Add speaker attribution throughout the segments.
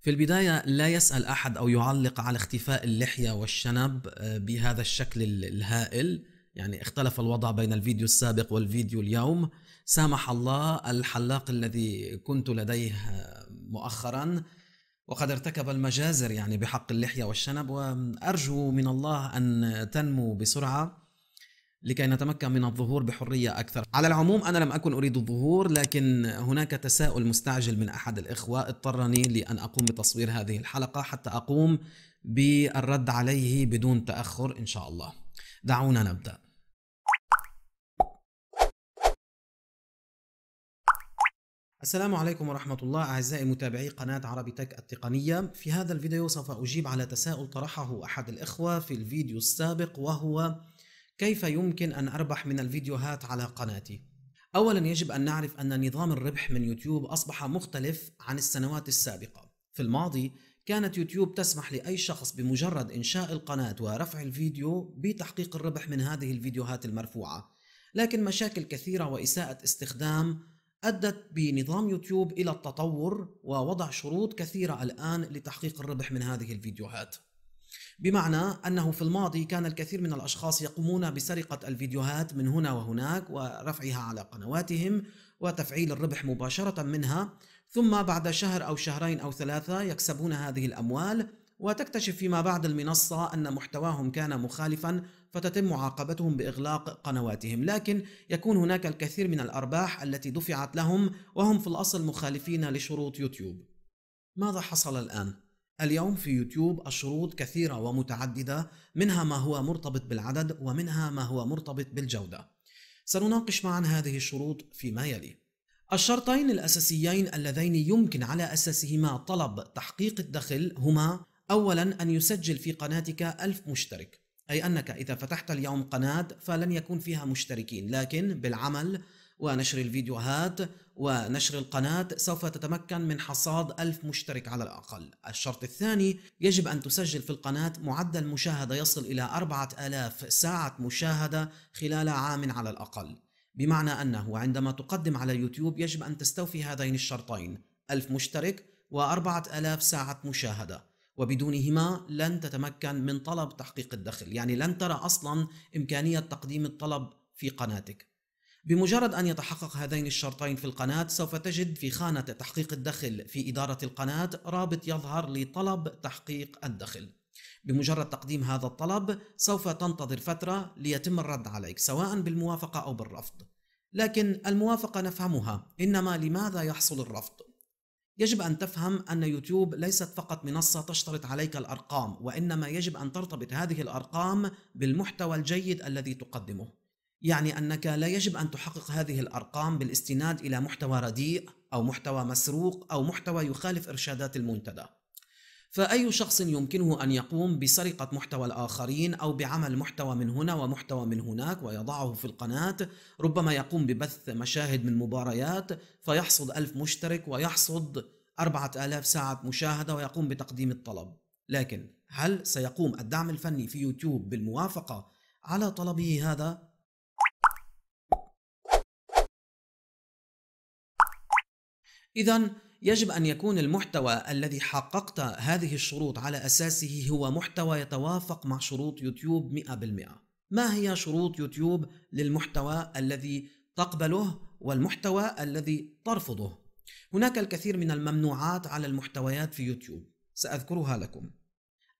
Speaker 1: في البداية لا يسأل أحد أو يعلق على اختفاء اللحية والشنب آه، بهذا الشكل الهائل يعني اختلف الوضع بين الفيديو السابق والفيديو اليوم سامح الله الحلاق الذي كنت لديه آه، مؤخرا وقد ارتكب المجازر يعني بحق اللحية والشنب وأرجو من الله أن تنمو بسرعة لكي نتمكن من الظهور بحرية أكثر على العموم أنا لم أكن أريد الظهور لكن هناك تساؤل مستعجل من أحد الإخوة اضطرني لأن أقوم بتصوير هذه الحلقة حتى أقوم بالرد عليه بدون تأخر إن شاء الله دعونا نبدأ السلام عليكم ورحمة الله أعزائي متابعي قناة عربي تك التقنية في هذا الفيديو سوف أجيب على تساؤل طرحه أحد الإخوة في الفيديو السابق وهو كيف يمكن أن أربح من الفيديوهات على قناتي؟ أولا يجب أن نعرف أن نظام الربح من يوتيوب أصبح مختلف عن السنوات السابقة في الماضي كانت يوتيوب تسمح لأي شخص بمجرد إنشاء القناة ورفع الفيديو بتحقيق الربح من هذه الفيديوهات المرفوعة لكن مشاكل كثيرة وإساءة استخدام أدت بنظام يوتيوب إلى التطور ووضع شروط كثيرة الآن لتحقيق الربح من هذه الفيديوهات بمعنى انه في الماضي كان الكثير من الاشخاص يقومون بسرقه الفيديوهات من هنا وهناك ورفعها على قنواتهم وتفعيل الربح مباشره منها ثم بعد شهر او شهرين او ثلاثه يكسبون هذه الاموال وتكتشف فيما بعد المنصه ان محتواهم كان مخالفا فتتم معاقبتهم باغلاق قنواتهم، لكن يكون هناك الكثير من الارباح التي دفعت لهم وهم في الاصل مخالفين لشروط يوتيوب. ماذا حصل الان؟ اليوم في يوتيوب الشروط كثيرة ومتعددة منها ما هو مرتبط بالعدد ومنها ما هو مرتبط بالجودة. سنناقش معا هذه الشروط فيما يلي. الشرطين الأساسيين اللذين يمكن على أساسهما طلب تحقيق الدخل هما أولا أن يسجل في قناتك ألف مشترك أي أنك إذا فتحت اليوم قناة فلن يكون فيها مشتركين لكن بالعمل ونشر الفيديوهات ونشر القناة سوف تتمكن من حصاد ألف مشترك على الأقل الشرط الثاني يجب أن تسجل في القناة معدل مشاهدة يصل إلى 4000 ساعة مشاهدة خلال عام على الأقل بمعنى أنه عندما تقدم على يوتيوب يجب أن تستوفي هذين الشرطين ألف مشترك و4000 ساعة مشاهدة وبدونهما لن تتمكن من طلب تحقيق الدخل يعني لن ترى أصلا إمكانية تقديم الطلب في قناتك بمجرد أن يتحقق هذين الشرطين في القناة سوف تجد في خانة تحقيق الدخل في إدارة القناة رابط يظهر لطلب تحقيق الدخل بمجرد تقديم هذا الطلب سوف تنتظر فترة ليتم الرد عليك سواء بالموافقة أو بالرفض لكن الموافقة نفهمها إنما لماذا يحصل الرفض؟ يجب أن تفهم أن يوتيوب ليست فقط منصة تشترط عليك الأرقام وإنما يجب أن ترتبط هذه الأرقام بالمحتوى الجيد الذي تقدمه يعني انك لا يجب ان تحقق هذه الارقام بالاستناد الى محتوى رديء او محتوى مسروق او محتوى يخالف ارشادات المنتدى. فاي شخص يمكنه ان يقوم بسرقه محتوى الاخرين او بعمل محتوى من هنا ومحتوى من هناك ويضعه في القناه، ربما يقوم ببث مشاهد من مباريات فيحصد ألف مشترك ويحصد أربعة آلاف ساعة مشاهدة ويقوم بتقديم الطلب لكن هل سيقوم الدعم الفني في يوتيوب بالموافقة على طلبه هذا اذا يجب ان يكون المحتوى الذي حققت هذه الشروط على اساسه هو محتوى يتوافق مع شروط يوتيوب 100% ما هي شروط يوتيوب للمحتوى الذي تقبله والمحتوى الذي ترفضه هناك الكثير من الممنوعات على المحتويات في يوتيوب ساذكرها لكم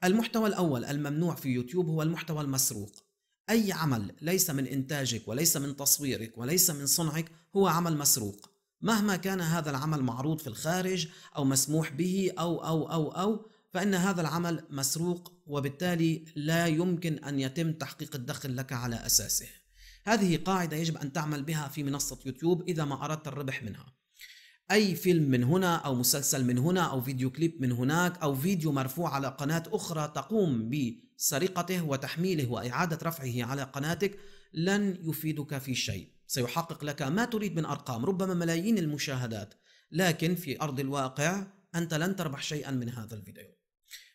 Speaker 1: المحتوى الاول الممنوع في يوتيوب هو المحتوى المسروق اي عمل ليس من انتاجك وليس من تصويرك وليس من صنعك هو عمل مسروق مهما كان هذا العمل معروض في الخارج أو مسموح به أو أو أو أو فإن هذا العمل مسروق وبالتالي لا يمكن أن يتم تحقيق الدخل لك على أساسه هذه قاعدة يجب أن تعمل بها في منصة يوتيوب إذا ما أردت الربح منها أي فيلم من هنا أو مسلسل من هنا أو فيديو كليب من هناك أو فيديو مرفوع على قناة أخرى تقوم بسرقته وتحميله وإعادة رفعه على قناتك لن يفيدك في شيء سيحقق لك ما تريد من ارقام ربما ملايين المشاهدات لكن في ارض الواقع انت لن تربح شيئا من هذا الفيديو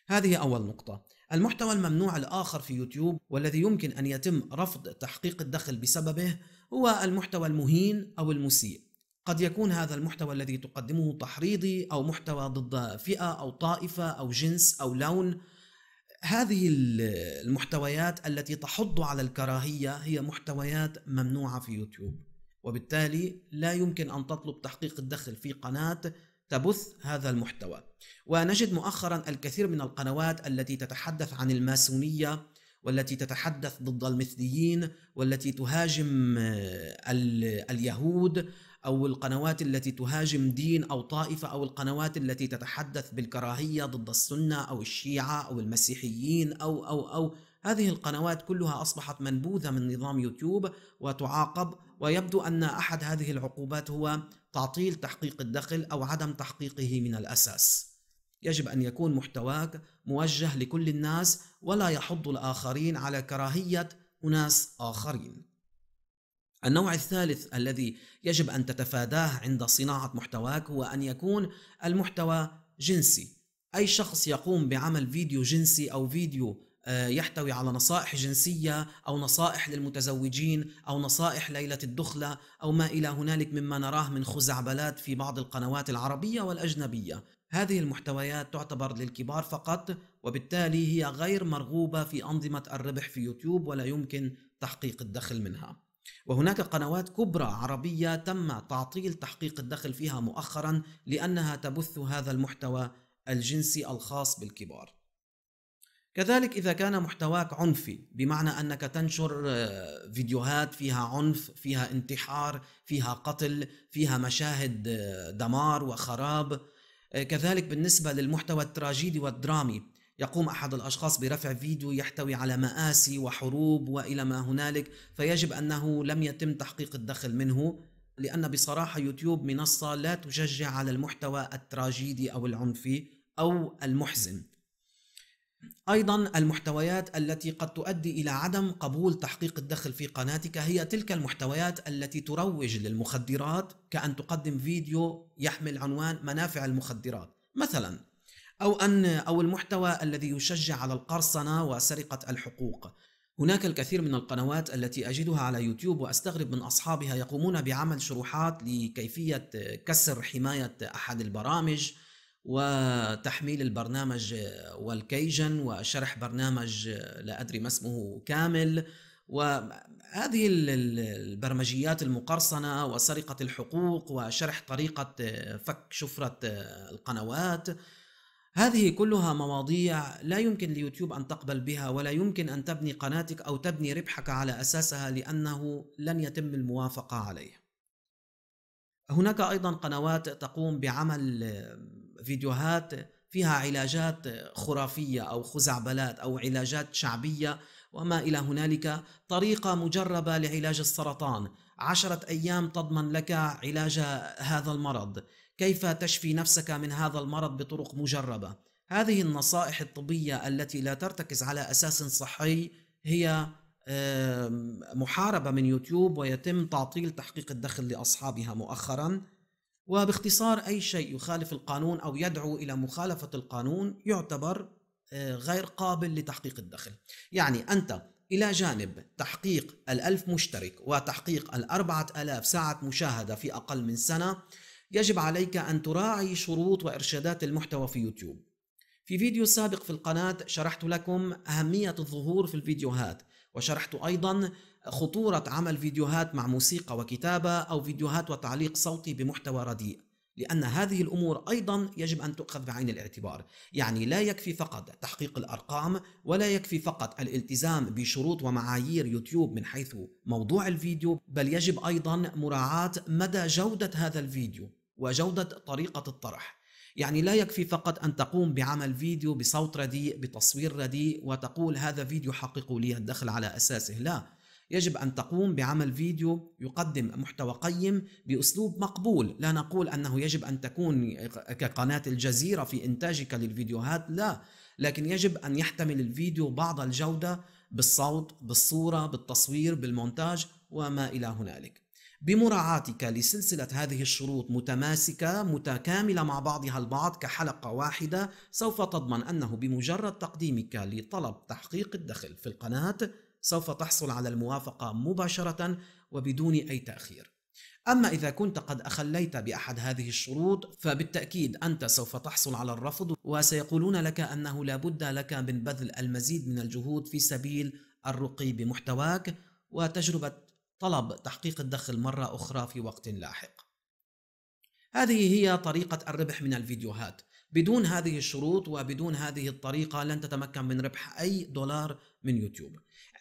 Speaker 1: هذه اول نقطه المحتوى الممنوع الآخر في يوتيوب والذي يمكن أن يتم رفض تحقيق الدخل بسببه هو المحتوى المهين أو المسيء قد يكون هذا المحتوى الذي تقدمه تحريضي أو محتوى ضد فئة أو طائفة أو جنس أو لون هذه المحتويات التي تحض على الكراهيه هي محتويات ممنوعه في يوتيوب وبالتالي لا يمكن ان تطلب تحقيق الدخل في قناه تبث هذا المحتوى ونجد مؤخرا الكثير من القنوات التي تتحدث عن الماسونيه والتي تتحدث ضد المثليين والتي تهاجم آه، اليهود او القنوات التي تهاجم دين او طائفه او القنوات التي تتحدث بالكراهيه ضد السنه او الشيعه او المسيحيين او او او هذه القنوات كلها اصبحت منبوذه من نظام يوتيوب وتعاقب ويبدو ان احد هذه العقوبات هو تعطيل تحقيق الدخل او عدم تحقيقه من الاساس. يجب ان يكون محتواك موجه لكل الناس ولا يحض الاخرين على كراهيه اناس اخرين. النوع الثالث الذي يجب ان تتفاداه عند صناعه محتواك هو ان يكون المحتوى جنسي اي شخص يقوم بعمل فيديو جنسي او فيديو آه، يحتوي على نصائح جنسيه او نصائح للمتزوجين او نصائح ليله الدخله او ما الى هنالك مما نراه من خزعبلات في بعض القنوات العربيه والاجنبيه هذه المحتويات تعتبر للكبار فقط وبالتالي هي غير مرغوبه في انظمه الربح في يوتيوب ولا يمكن تحقيق الدخل منها وهناك قنوات كبرى عربية تم تعطيل تحقيق الدخل فيها مؤخرا لأنها تبث هذا المحتوى الجنسي الخاص بالكبار. كذلك إذا كان محتواك عنفي بمعنى أنك تنشر آه، فيديوهات فيها عنف، فيها انتحار، فيها قتل، فيها مشاهد آه، دمار وخراب. آه، كذلك بالنسبة للمحتوى التراجيدي والدرامي يقوم احد الاشخاص برفع فيديو يحتوي على ماسي وحروب والى ما هنالك فيجب انه لم يتم تحقيق الدخل منه لان بصراحه يوتيوب منصه لا تشجع على المحتوى التراجيدي او العنفي او المحزن ايضا المحتويات التي قد تؤدي الى عدم قبول تحقيق الدخل في قناتك هي تلك المحتويات التي تروج للمخدرات كان تقدم فيديو يحمل عنوان منافع المخدرات مثلا أو أن أو المحتوى الذي يشجع على القرصنة وسرقة الحقوق. هناك الكثير من القنوات التي أجدها على يوتيوب وأستغرب من أصحابها يقومون بعمل شروحات لكيفية كسر حماية أحد البرامج وتحميل البرنامج والكيجن وشرح برنامج لا أدري ما اسمه كامل وهذه البرمجيات المقرصنة وسرقة الحقوق وشرح طريقة فك شفرة القنوات هذه كلها مواضيع لا يمكن ليوتيوب أن تقبل بها ولا يمكن أن تبني قناتك أو تبني ربحك على أساسها لأنه لن يتم الموافقة عليه هناك أيضا قنوات تقوم بعمل فيديوهات فيها علاجات خرافية أو خزعبلات أو علاجات شعبية وما إلى هنالك طريقة مجربة لعلاج السرطان عشرة أيام تضمن لك علاج هذا المرض كيف تشفي نفسك من هذا المرض بطرق مجربه هذه النصائح الطبيه التي لا ترتكز على اساس صحي هي محاربه من يوتيوب ويتم تعطيل تحقيق الدخل لاصحابها مؤخرا وباختصار اي شيء يخالف القانون او يدعو الى مخالفه القانون يعتبر آه، غير قابل لتحقيق الدخل يعني انت إلى جانب تحقيق الألف مشترك وتحقيق الأربعة ألاف ساعة مشاهدة في أقل من سنة يجب عليك أن تراعي شروط وإرشادات المحتوى في يوتيوب في فيديو سابق في القناة شرحت لكم أهمية الظهور في الفيديوهات وشرحت أيضا خطورة عمل فيديوهات مع موسيقى وكتابة أو فيديوهات وتعليق صوتي بمحتوى رديء لأن هذه الأمور أيضا يجب أن تؤخذ بعين الاعتبار يعني لا يكفي فقط تحقيق الأرقام ولا يكفي فقط الالتزام بشروط ومعايير يوتيوب من حيث موضوع الفيديو بل يجب أيضا مراعاة مدى جودة هذا الفيديو وجودة طريقة الطرح يعني لا يكفي فقط أن تقوم بعمل فيديو بصوت رديء بتصوير رديء وتقول هذا فيديو حقق لي الدخل على أساسه لا يجب أن تقوم بعمل فيديو يقدم محتوى قيم بأسلوب مقبول لا نقول أنه يجب أن تكون كقناة الجزيرة في إنتاجك للفيديوهات لا لكن يجب أن يحتمل الفيديو بعض الجودة بالصوت بالصورة بالتصوير بالمونتاج وما إلى هنالك بمراعاتك لسلسلة هذه الشروط متماسكة متكاملة مع بعضها البعض كحلقة واحدة سوف تضمن أنه بمجرد تقديمك لطلب تحقيق الدخل في القناة سوف تحصل على الموافقة مباشرة وبدون أي تأخير أما إذا كنت قد أخليت بأحد هذه الشروط فبالتأكيد أنت سوف تحصل على الرفض وسيقولون لك أنه لا بد لك من بذل المزيد من الجهود في سبيل الرقي بمحتواك وتجربة طلب تحقيق الدخل مرة أخرى في وقت لاحق. هذه هي طريقة الربح من الفيديوهات، بدون هذه الشروط وبدون هذه الطريقة لن تتمكن من ربح أي دولار من يوتيوب.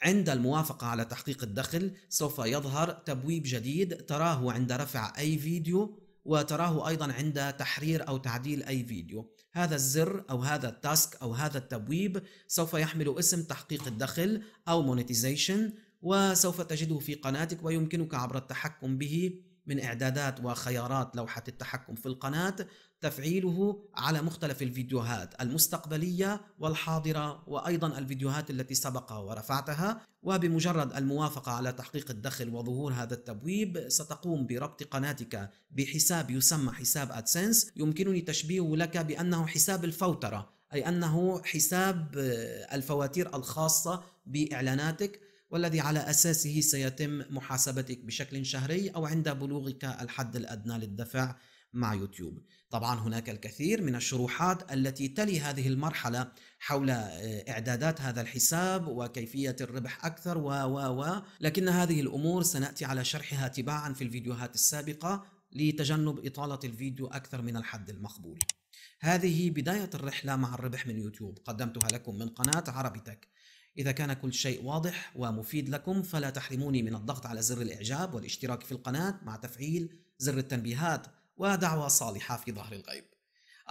Speaker 1: عند الموافقة على تحقيق الدخل سوف يظهر تبويب جديد تراه عند رفع أي فيديو وتراه أيضا عند تحرير أو تعديل أي فيديو هذا الزر أو هذا التاسك أو هذا التبويب سوف يحمل اسم تحقيق الدخل أو مونيتيزيشن وسوف تجده في قناتك ويمكنك عبر التحكم به من إعدادات وخيارات لوحة التحكم في القناة تفعيله على مختلف الفيديوهات المستقبلية والحاضرة وأيضا الفيديوهات التي سبق ورفعتها وبمجرد الموافقة على تحقيق الدخل وظهور هذا التبويب ستقوم بربط قناتك بحساب يسمى حساب أدسنس يمكنني تشبيهه لك بأنه حساب الفوترة أي أنه حساب آه، الفواتير الخاصة بإعلاناتك والذي على أساسه سيتم محاسبتك بشكل شهري أو عند بلوغك الحد الأدنى للدفع مع يوتيوب طبعا هناك الكثير من الشروحات التي تلي هذه المرحلة حول آه، إعدادات هذا الحساب وكيفية الربح أكثر و و و لكن هذه الأمور سنأتي على شرحها تباعا في الفيديوهات السابقة لتجنب إطالة الفيديو أكثر من الحد المقبول هذه بداية الرحلة مع الربح من يوتيوب قدمتها لكم من قناة عربي تك إذا كان كل شيء واضح ومفيد لكم فلا تحرموني من الضغط على زر الإعجاب والاشتراك في القناة مع تفعيل زر التنبيهات ودعوة صالحة في ظهر الغيب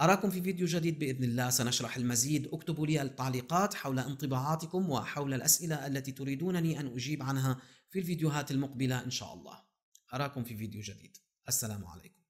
Speaker 1: أراكم في فيديو جديد بإذن الله سنشرح المزيد اكتبوا لي التعليقات حول انطباعاتكم وحول الأسئلة التي تريدونني أن أجيب عنها في الفيديوهات المقبلة إن شاء الله أراكم في فيديو جديد السلام عليكم